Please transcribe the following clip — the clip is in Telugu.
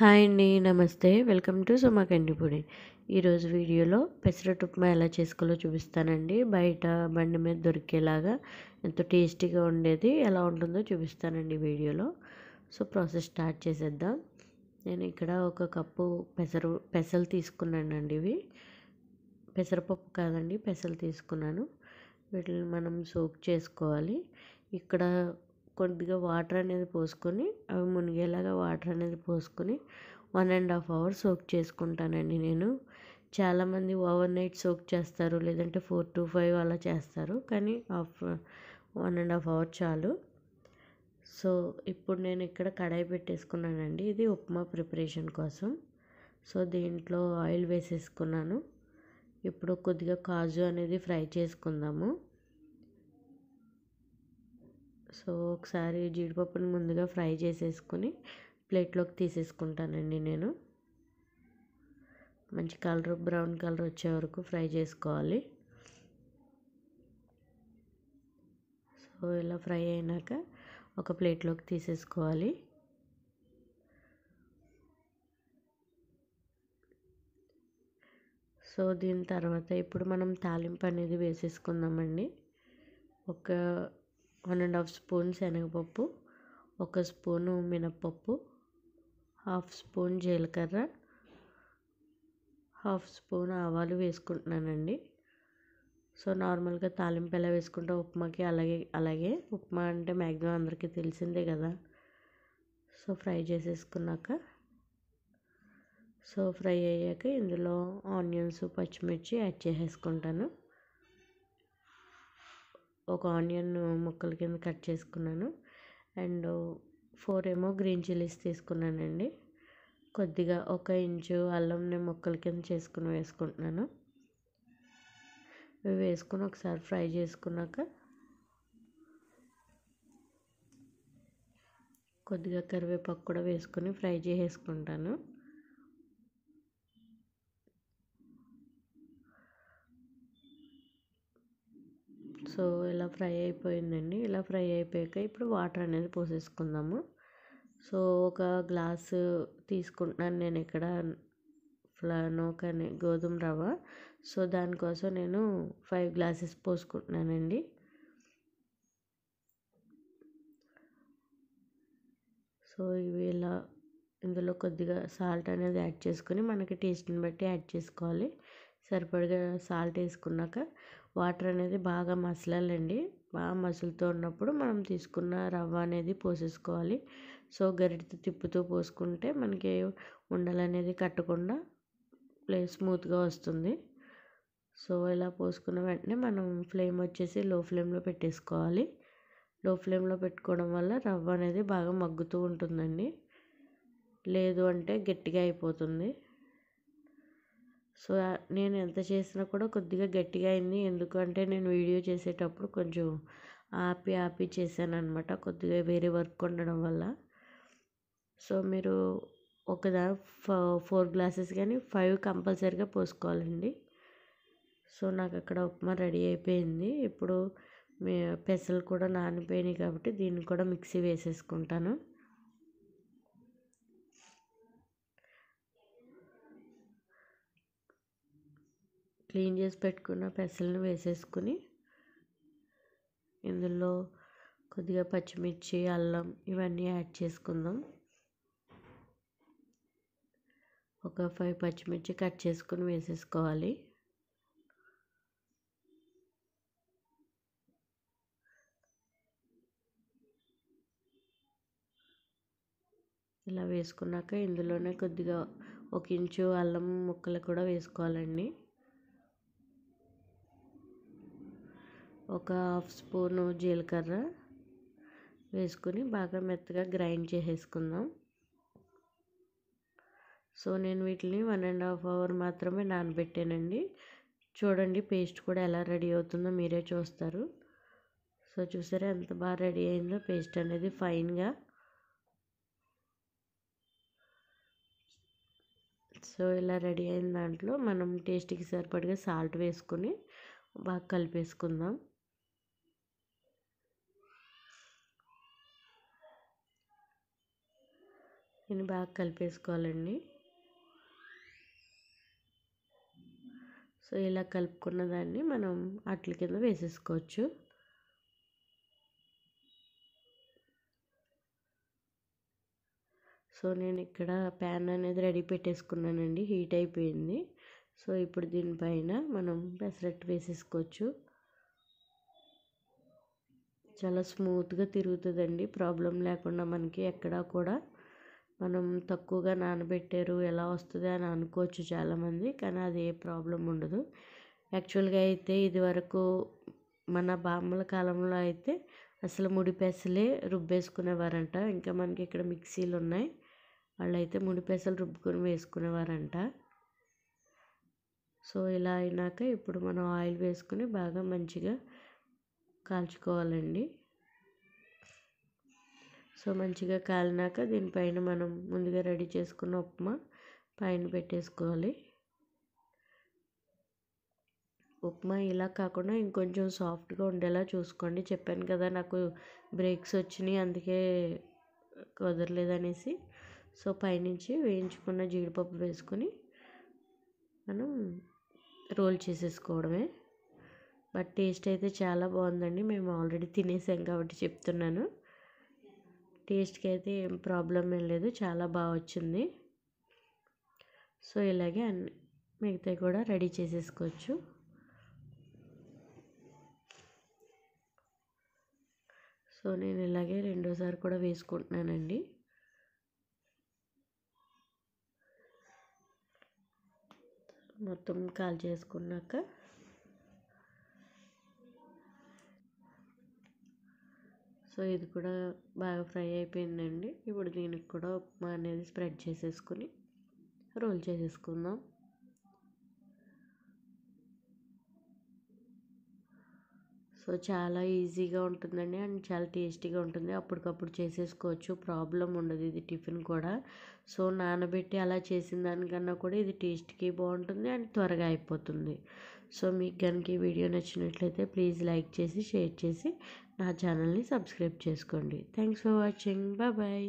హాయ్ అండి నమస్తే వెల్కమ్ టు సుమా కండిపూడి ఈరోజు వీడియోలో పెసరట్ ఉప్మా ఎలా చేసుకోవాలో చూపిస్తానండి బయట బండి మీద దొరికేలాగా ఎంతో టేస్టీగా ఉండేది ఎలా ఉంటుందో చూపిస్తానండి వీడియోలో సో ప్రాసెస్ స్టార్ట్ చేసేద్దాం నేను ఇక్కడ ఒక కప్పు పెసరు పెసలు తీసుకున్నానండి ఇవి పెసరపప్పు కాదండి పెసలు తీసుకున్నాను వీటిని మనం సోక్ చేసుకోవాలి ఇక్కడ కొద్దిగా వాటర్ అనేది పోసుకొని అవి మునిగేలాగా వాటర్ అనేది పోసుకొని one and half hour soak చేసుకుంటానండి నేను చాలామంది ఓవర్ నైట్ సోక్ చేస్తారు లేదంటే ఫోర్ టు ఫైవ్ అలా చేస్తారు కానీ half one and half hour చాలు సో ఇప్పుడు నేను ఇక్కడ కడాయి పెట్టేసుకున్నానండి ఇది ఉప్మా ప్రిపరేషన్ కోసం సో దీంట్లో ఆయిల్ వేసేసుకున్నాను ఇప్పుడు కొద్దిగా కాజు అనేది ఫ్రై చేసుకుందాము సో ఒకసారి జీడిపప్పుని ముందుగా ఫ్రై చేసేసుకుని ప్లేట్లోకి తీసేసుకుంటానండి నేను మంచి కలర్ బ్రౌన్ కలర్ వచ్చే వరకు ఫ్రై చేసుకోవాలి సో ఇలా ఫ్రై అయినాక ఒక ప్లేట్లోకి తీసేసుకోవాలి సో దీని తర్వాత ఇప్పుడు మనం తాలింపు అనేది వేసేసుకుందామండి ఒక వన్ అండ్ హాఫ్ స్పూన్ శనగపప్పు ఒక స్పూను మినప్పప్పు హాఫ్ స్పూన్ జీలకర్ర హాఫ్ స్పూన్ ఆవాలు వేసుకుంటున్నానండి సో నార్మల్గా తాలింపు ఎలా వేసుకుంటే ఉప్మాకి అలాగే అలాగే ఉప్మా అంటే మ్యాక్సిమం అందరికీ తెలిసిందే కదా సో ఫ్రై చేసేసుకున్నాక సో ఫ్రై అయ్యాక ఇందులో ఆనియన్స్ పచ్చిమిర్చి యాడ్ చేసేసుకుంటాను ఒక ఆనియన్ ముక్కల కింద కట్ చేసుకున్నాను అండ్ ఫోర్ ఏమో గ్రీన్ చిల్లీస్ తీసుకున్నానండి కొద్దిగా ఒక ఇంచు అల్లంని ముక్కల కింద చేసుకుని వేసుకుంటున్నాను ఇవి వేసుకుని ఒకసారి ఫ్రై చేసుకున్నాక కొద్దిగా కరివేపాకు కూడా వేసుకుని ఫ్రై చేసుకుంటాను సో ఇలా ఫ్రై అయిపోయిందండి ఇలా ఫ్రై అయిపోయాక ఇప్పుడు వాటర్ అనేది పోసేసుకుందాము సో ఒక గ్లాసు తీసుకుంటున్నాను నేను ఇక్కడ నూక అనే గోధుమ రవ్వ సో దానికోసం నేను ఫైవ్ గ్లాసెస్ పోసుకుంటున్నానండి సో ఇవి ఇలా ఇందులో కొద్దిగా సాల్ట్ అనేది యాడ్ చేసుకుని మనకి టేస్ట్ని బట్టి యాడ్ చేసుకోవాలి సరిపడిగా సాల్ట్ వేసుకున్నాక వాటర్ అనేది బాగా మసలాలండి బాగా మసులుతూ ఉన్నప్పుడు మనం తీసుకున్న రవ్వ అనేది పోసేసుకోవాలి సో గరిటతో తిప్పుతూ పోసుకుంటే మనకి ఉండలు అనేది కట్టకుండా ప్లేస్ స్మూత్గా వస్తుంది సో ఇలా పోసుకున్న వెంటనే మనం ఫ్లేమ్ వచ్చేసి లో ఫ్లేమ్లో పెట్టేసుకోవాలి లో ఫ్లేమ్లో పెట్టుకోవడం వల్ల రవ్వ అనేది బాగా మగ్గుతూ ఉంటుందండి లేదు అంటే గట్టిగా అయిపోతుంది సో నేను ఎంత చేసినా కూడా కొద్దిగా గట్టిగా అయింది ఎందుకంటే నేను వీడియో చేసేటప్పుడు కొంచెం ఆపి ఆపి చేశాను అనమాట కొద్దిగా వేరే వర్క్ ఉండడం వల్ల సో మీరు ఒకదా ఫోర్ గ్లాసెస్ కానీ ఫైవ్ కంపల్సరీగా పోసుకోవాలండి సో నాకు అక్కడ ఉప్మా రెడీ అయిపోయింది ఇప్పుడు పెసలు కూడా నానిపోయినాయి కాబట్టి దీన్ని కూడా మిక్సీ వేసేసుకుంటాను క్లీన్ చేసి పెట్టుకున్న పెసలను వేసేసుకుని ఇందులో కొద్దిగా పచ్చిమిర్చి అల్లం ఇవన్నీ యాడ్ చేసుకుందాం ఒక ఫైవ్ పచ్చిమిర్చి కట్ చేసుకుని వేసేసుకోవాలి ఇలా వేసుకున్నాక ఇందులోనే కొద్దిగా ఒక ఇంచు అల్లం ముక్కలు కూడా వేసుకోవాలండి ఒక హాఫ్ స్పూను జీలకర్ర వేసుకుని బాగా మెత్తగా గ్రైండ్ చేసేసుకుందాం సో నేను వీటిని వన్ అండ్ హాఫ్ అవర్ మాత్రమే నానబెట్టానండి చూడండి పేస్ట్ కూడా ఎలా రెడీ అవుతుందో మీరే చూస్తారు సో చూసారా ఎంత బాగా రెడీ అయిందో పేస్ట్ అనేది ఫైన్గా సో ఇలా రెడీ అయిన దాంట్లో మనం టేస్ట్కి సరిపడిగా సాల్ట్ వేసుకుని బాగా కలిపేసుకుందాం దీన్ని బాగా కలిపేసుకోవాలండి సో ఇలా కలుపుకున్న దాన్ని మనం అట్ల కింద వేసేసుకోవచ్చు సో నేను ఇక్కడ ప్యాన్ అనేది రెడీ పెట్టేసుకున్నానండి హీట్ అయిపోయింది సో ఇప్పుడు దీనిపైన మనం పెసరట్టు వేసేసుకోవచ్చు చాలా స్మూత్గా తిరుగుతుందండి ప్రాబ్లం లేకుండా మనకి ఎక్కడా కూడా మనం తక్కువగా నానబెట్టారు ఎలా వస్తుంది అని అనుకోవచ్చు చాలామంది కానీ అది ఏ ప్రాబ్లం ఉండదు యాక్చువల్గా అయితే ఇదివరకు మన బామ్మల కాలంలో అయితే అసలు ముడి పెసలే రుబ్బేసుకునేవారంట ఇంకా మనకి ఇక్కడ మిక్సీలు ఉన్నాయి వాళ్ళైతే ముడి పెసలు రుబ్బుకొని వేసుకునేవారంట సో ఇలా అయినాక ఇప్పుడు మనం ఆయిల్ వేసుకుని బాగా మంచిగా కాల్చుకోవాలండి సో మంచిగా కాలినాక దీనిపైన మనం ముందుగా రెడీ చేసుకున్న ఉప్మా పైన పెట్టేసుకోవాలి ఉప్మా ఇలా కాకుండా ఇంకొంచెం సాఫ్ట్గా ఉండేలా చూసుకోండి చెప్పాను కదా నాకు బ్రేక్స్ వచ్చినాయి అందుకే కుదరలేదనేసి సో పైనుంచి వేయించుకున్న జీడిపప్పు వేసుకొని మనం రోల్ చేసేసుకోవడమే బట్ టేస్ట్ అయితే చాలా బాగుందండి మేము ఆల్రెడీ తినేసాం కాబట్టి చెప్తున్నాను టేస్ట్కి అయితే ఏం ప్రాబ్లం ఏం లేదు చాలా బాగా వచ్చింది సో ఇలాగే అన్ని మిగతా కూడా రెడీ చేసేసుకోవచ్చు సో నేను ఇలాగే రెండోసారి కూడా వేసుకుంటున్నానండి మొత్తం కాల్ చేసుకున్నాక సో ఇది కూడా బాగా ఫ్రై అయిపోయిందండి ఇప్పుడు దీనికి కూడా ఉప్మా అనేది స్ప్రెడ్ చేసేసుకుని రోల్ చేసేసుకుందాం సో చాలా ఈజీగా ఉంటుందండి అండ్ చాలా టేస్టీగా ఉంటుంది అప్పటికప్పుడు చేసేసుకోవచ్చు ప్రాబ్లం ఉండదు ఇది టిఫిన్ కూడా సో నానబెట్టి అలా చేసిన దానికన్నా కూడా ఇది టేస్ట్కి బాగుంటుంది అండ్ త్వరగా అయిపోతుంది సో మీకు కనుక ఈ వీడియో నచ్చినట్లయితే ప్లీజ్ లైక్ చేసి షేర్ చేసి నా ఛానల్ని సబ్స్క్రైబ్ చేసుకోండి థ్యాంక్స్ ఫర్ వాచింగ్ బాయ్